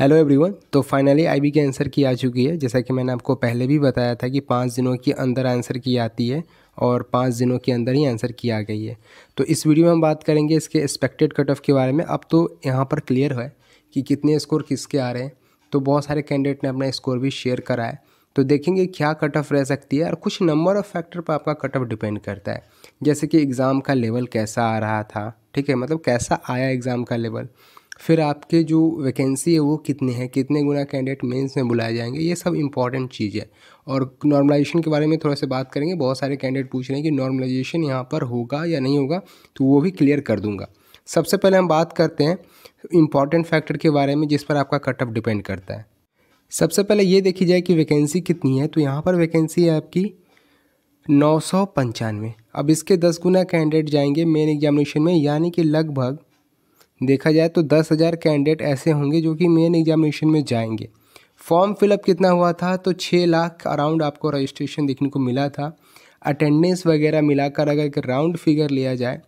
hello everyone तो finally IB के answer की आ चुकी है जैसा कि मैंने आपको पहले भी बताया था कि पाँच दिनों के अंदर आंसर की आती है और पाँच दिनों के अंदर ही आंसर की आ गई है तो इस वीडियो में हम बात करेंगे इसके एक्सपेक्टेड कट ऑफ के बारे में अब तो यहाँ पर क्लियर है कि कितने स्कोर किसके आ रहे हैं तो बहुत सारे कैंडिडेट ने अपना स्कोर भी शेयर करा है तो देखेंगे क्या कट ऑफ रह सकती है और कुछ नंबर ऑफ़ फैक्टर पर आपका कट ऑफ डिपेंड करता है जैसे कि एग्ज़ाम का लेवल कैसा आ रहा था ठीक है मतलब कैसा आया एग्ज़ाम का लेवल फिर आपके जो वैकेंसी है वो कितने हैं कितने गुना कैंडिडेट मेंस में बुलाए जाएंगे ये सब इंपॉर्टेंट चीज़ है और नॉर्मलाइजेशन के बारे में थोड़ा सा बात करेंगे बहुत सारे कैंडिडेट पूछ रहे हैं कि नॉर्मलाइजेशन यहाँ पर होगा या नहीं होगा तो वो भी क्लियर कर दूंगा सबसे पहले हम बात करते हैं इंपॉर्टेंट फैक्टर के बारे में जिस पर आपका कटअप डिपेंड करता है सबसे पहले ये देखी जाए कि वैकेंसी कितनी है तो यहाँ पर वैकेंसी है आपकी नौ सौ पंचानवे अब इसके दस गुना कैंडिडेट जाएंगे मेन एग्जामिनेशन में यानी कि लगभग देखा जाए तो दस हज़ार कैंडिडेट ऐसे होंगे जो कि मेन एग्जामिनेशन में जाएंगे फॉर्म फिलअप कितना हुआ था तो छः लाख अराउंड आपको रजिस्ट्रेशन देखने को मिला था अटेंडेंस वगैरह मिलाकर अगर एक राउंड फिगर लिया जाए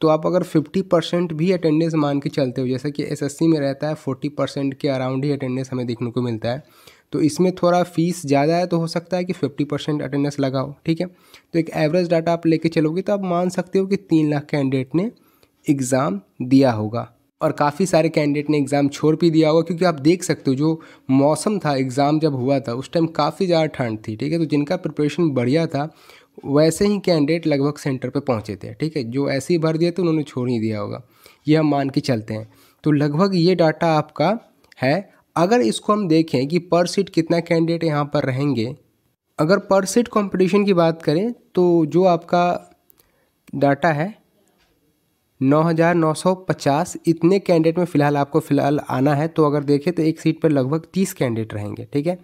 तो आप अगर 50 परसेंट भी अटेंडेंस मान के चलते हो जैसा कि एसएससी में रहता है 40 परसेंट के अराउंड ही अटेंडेंस हमें देखने को मिलता है तो इसमें थोड़ा फीस ज़्यादा है तो हो सकता है कि 50 परसेंट अटेंडेंस लगाओ ठीक है तो एक एवरेज डाटा आप लेके चलोगे तो आप मान सकते हो कि तीन लाख कैंडिडेट ने एग्ज़ाम दिया होगा और काफ़ी सारे कैंडिडेट ने एग्ज़ाम छोड़ भी दिया होगा क्योंकि आप देख सकते हो जो मौसम था एग्ज़ाम जब हुआ था उस टाइम काफ़ी ज़्यादा ठंड थी ठीक है तो जिनका प्रिपरेशन बढ़िया था वैसे ही कैंडिडेट लगभग सेंटर पे पहुंचे थे ठीक है जो ऐसे ही भर दिए तो उन्होंने छोड़ ही दिया होगा ये हम मान के चलते हैं तो लगभग ये डाटा आपका है अगर इसको हम देखें कि पर सीट कितना कैंडिडेट यहाँ पर रहेंगे अगर पर सीट कॉम्पिटिशन की बात करें तो जो आपका डाटा है 9,950 इतने कैंडिडेट में फ़िलहाल आपको फ़िलहाल आना है तो अगर देखें तो एक सीट पर लगभग 30 कैंडिडेट रहेंगे ठीक है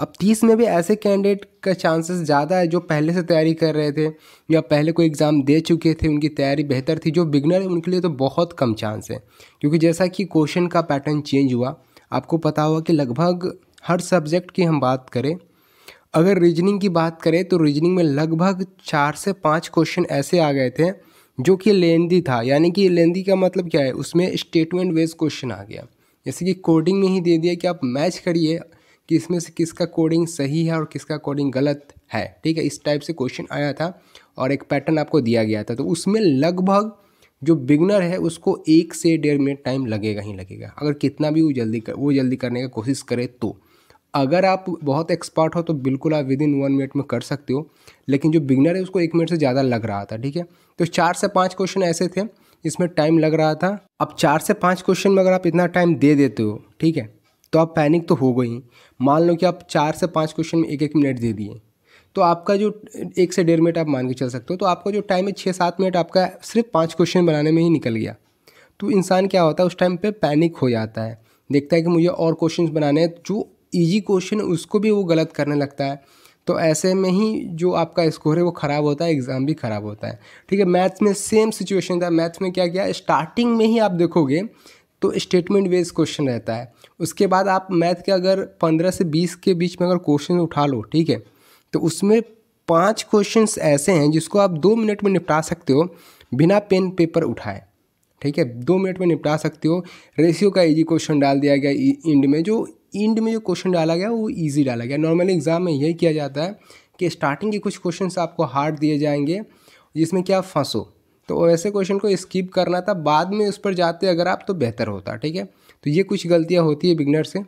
अब 30 में भी ऐसे कैंडिडेट का चांसेस ज़्यादा है जो पहले से तैयारी कर रहे थे या पहले कोई एग्ज़ाम दे चुके थे उनकी तैयारी बेहतर थी जो बिगनर है उनके लिए तो बहुत कम चांस है क्योंकि जैसा कि क्वेश्चन का पैटर्न चेंज हुआ आपको पता हुआ कि लगभग हर सब्जेक्ट की हम बात करें अगर रीजनिंग की बात करें तो रीजनिंग में लगभग चार से पाँच क्वेश्चन ऐसे आ गए थे जो कि लेंदी था यानी कि लेंदी का मतलब क्या है उसमें स्टेटमेंट वेज क्वेश्चन आ गया जैसे कि कोडिंग में ही दे दिया कि आप मैच करिए कि इसमें से किसका कोडिंग सही है और किसका कोडिंग गलत है ठीक है इस टाइप से क्वेश्चन आया था और एक पैटर्न आपको दिया गया था तो उसमें लगभग जो बिगनर है उसको एक से डेढ़ मिनट टाइम लगेगा ही लगेगा अगर कितना भी वो जल्दी कर वो जल्दी करने का कोशिश करे तो अगर आप बहुत एक्सपर्ट हो तो बिल्कुल आप विद इन वन मिनट में कर सकते हो लेकिन जो बिगनर है उसको एक मिनट से ज़्यादा लग रहा था ठीक है तो चार से पाँच क्वेश्चन ऐसे थे इसमें टाइम लग रहा था अब चार से पाँच क्वेश्चन में अगर आप इतना टाइम दे देते हो ठीक है तो आप पैनिक तो हो गई मान लो कि आप चार से पाँच क्वेश्चन में एक एक मिनट दे दिए तो आपका जो एक से डेढ़ मिनट आप मान के चल सकते हो तो आपका जो टाइम है छः सात मिनट आपका सिर्फ पाँच क्वेश्चन बनाने में ही निकल गया तो इंसान क्या होता है उस टाइम पर पैनिक हो जाता है देखता है कि मुझे और क्वेश्चंस बनाने हैं जो ईजी क्वेश्चन उसको भी वो गलत करने लगता है तो ऐसे में ही जो आपका स्कोर है वो ख़राब होता है एग्ज़ाम भी ख़राब होता है ठीक है मैथ्स में सेम सिचुएशन था मैथ्स में क्या किया स्टार्टिंग में ही आप देखोगे तो स्टेटमेंट बेस्ड क्वेश्चन रहता है उसके बाद आप मैथ के अगर पंद्रह से बीस के बीच में अगर क्वेश्चन उठा लो ठीक है तो उसमें पाँच क्वेश्चन ऐसे हैं जिसको आप दो मिनट में निपटा सकते हो बिना पेन पेपर उठाए ठीक है दो मिनट में निपटा सकते हो रेशियो का इजी क्वेश्चन डाल दिया गया इंड e, में जो एंड में जो क्वेश्चन डाला गया वो ईजी डाला गया नॉर्मली एग्ज़ाम में यही किया जाता है कि स्टार्टिंग के कुछ क्वेश्चन आपको हार्ड दिए जाएंगे जिसमें क्या फंसो तो ऐसे क्वेश्चन को स्किप करना था बाद में उस पर जाते अगर आप तो बेहतर होता ठीक है तो ये कुछ गलतियाँ होती है बिगनर से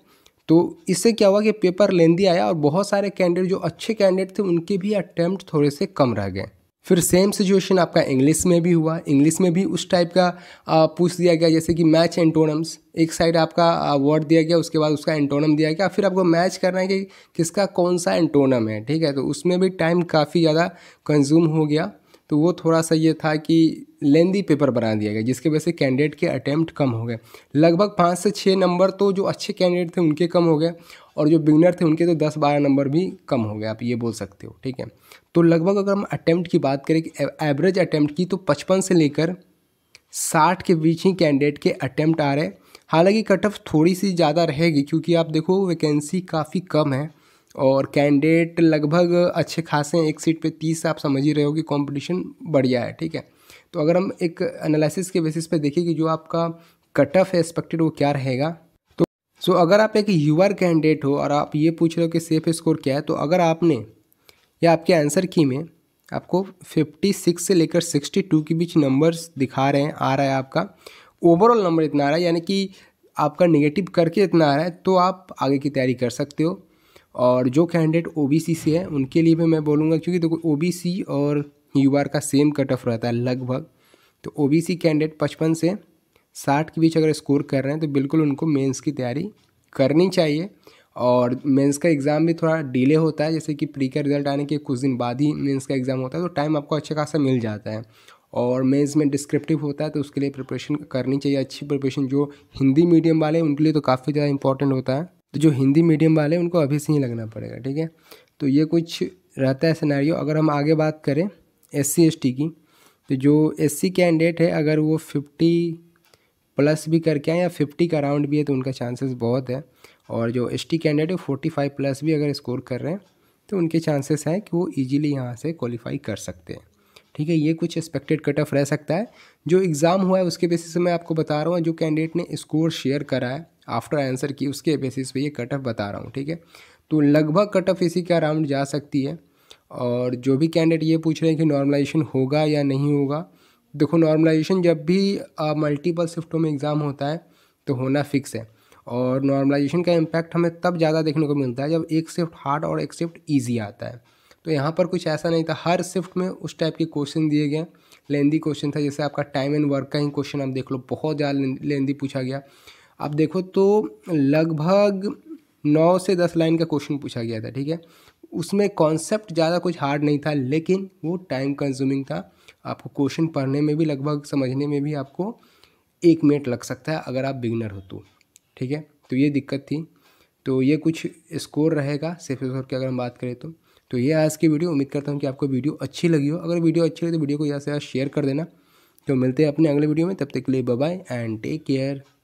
तो इससे क्या हुआ कि पेपर लेंदी आया और बहुत सारे कैंडिडेट जो अच्छे कैंडिडेट थे उनके भी अटैम्प्ट थोड़े से कम रह गए फिर सेम सिचुएशन आपका इंग्लिश में भी हुआ इंग्लिश में भी उस टाइप का पूछ दिया गया जैसे कि मैच एंटोनम्स एक साइड आपका वर्ड दिया गया उसके बाद उसका एंटोनम दिया गया फिर आपको मैच करना है कि किसका कौन सा एंटोनम है ठीक है तो उसमें भी टाइम काफ़ी ज़्यादा कंज्यूम हो गया तो वो थोड़ा सा ये था कि लेंदी पेपर बना दिया गया जिसकी वजह से कैंडिडेट के अटैम्प्ट कम हो गए लगभग पाँच से छः नंबर तो जो अच्छे कैंडिडेट थे उनके कम हो गए और जो बिगनर थे उनके तो दस बारह नंबर भी कम हो गए आप ये बोल सकते हो ठीक है तो लगभग अगर हम अटैम्प्ट की बात करें कि एवरेज अटैम्प्ट की तो पचपन से लेकर साठ के बीच ही कैंडिडेट के अटैम्प्ट आ रहे हालांकि कट ऑफ थोड़ी सी ज़्यादा रहेगी क्योंकि आप देखो वैकेंसी काफ़ी कम है और कैंडिडेट लगभग अच्छे खासे हैं एक सीट पे तीस आप समझ ही रहे हो कि कॉम्पिटिशन बढ़िया है ठीक है तो अगर हम एक एनालिसिस के बेसिस पे देखें कि जो आपका कट ऑफ है एक्सपेक्टेड वो क्या रहेगा तो सो तो अगर आप एक यूआर कैंडिडेट हो और आप ये पूछ रहे हो कि सेफ स्कोर क्या है तो अगर आपने या आपके आंसर की में आपको 56 से लेकर 62 के बीच नंबर्स दिखा रहे हैं आ रहा है आपका ओवरऑल नंबर इतना आ रहा है यानी कि आपका नेगेटिव करके इतना आ रहा है तो आप आगे की तैयारी कर सकते हो और जो कैंडिडेट ओ से है उनके लिए भी मैं बोलूँगा क्योंकि देखो ओ और यू का सेम कट ऑफ रहता है लगभग तो ओ कैंडिडेट पचपन से साठ के बीच अगर स्कोर कर रहे हैं तो बिल्कुल उनको मेंस की तैयारी करनी चाहिए और मेंस का एग्ज़ाम भी थोड़ा डिले होता है जैसे कि प्री का रिजल्ट आने के कुछ दिन बाद ही मेंस का एग्ज़ाम होता है तो टाइम आपको अच्छा खासा मिल जाता है और मेंस में डिस्क्रिप्टिव होता है तो उसके लिए प्रिपरेशन करनी चाहिए अच्छी प्रिपरेशन जो हिंदी मीडियम वाले हैं उनके लिए तो काफ़ी ज़्यादा इंपॉर्टेंट होता है तो जो हिंदी मीडियम वाले हैं उनको अभी से ही लगना पड़ेगा ठीक है तो ये कुछ रहता है सिनेरियो अगर हम आगे बात करें एस सी की तो जो एस सी कैंडिडेट है अगर वो फिफ्टी प्लस भी करके आए या फिफ्टी का राउंड भी है तो उनका चांसेस बहुत है और जो एस टी कैंडिडेट है फोर्टी फाइव प्लस भी अगर स्कोर कर रहे हैं तो उनके चांसेस हैं कि वो इजीली यहाँ से क्वालिफाई कर सकते हैं ठीक है ये कुछ एक्सपेक्टेड कट ऑफ रह सकता है जो एग्ज़ाम हुआ है उसके बेसिस से मैं आपको बता रहा हूँ जो कैंडिडेट ने स्कोर शेयर करा है आफ्टर आंसर की उसके बेसिस पे ये कट ऑफ बता रहा हूँ ठीक है तो लगभग कट ऑफ इसी के अराउंड जा सकती है और जो भी कैंडिडेट ये पूछ रहे हैं कि नॉर्मलाइजेशन होगा या नहीं होगा देखो नॉर्मलाइजेशन जब भी मल्टीपल शिफ्टों में एग्ज़ाम होता है तो होना फिक्स है और नॉर्मलाइजेशन का इम्पैक्ट हमें तब ज़्यादा देखने को मिलता है जब एक शिफ्ट हार्ड और एक शिफ्ट ईजी आता है तो यहाँ पर कुछ ऐसा नहीं था हर शिफ्ट में उस टाइप के क्वेश्चन दिए गए लेंदी क्वेश्चन था जैसे आपका टाइम एंड वर्क का ही क्वेश्चन आप देख लो बहुत ज़्यादा लेंदी पूछा गया आप देखो तो लगभग नौ से दस लाइन का क्वेश्चन पूछा गया था ठीक है उसमें कॉन्सेप्ट ज़्यादा कुछ हार्ड नहीं था लेकिन वो टाइम कंज्यूमिंग था आपको क्वेश्चन पढ़ने में भी लगभग समझने में भी आपको एक मिनट लग सकता है अगर आप बिगनर हो तो ठीक है तो ये दिक्कत थी तो ये कुछ स्कोर रहेगा सेफ स्कोर की अगर हम बात करें तो तो ये आज की वीडियो उम्मीद करता हूँ कि आपको वीडियो अच्छी लगी हो अगर वीडियो अच्छी लगी तो वीडियो को यहाँ से शेयर कर देना तो मिलते हैं अपने अगले वीडियो में तब तक के लिए बाय एंड टेक केयर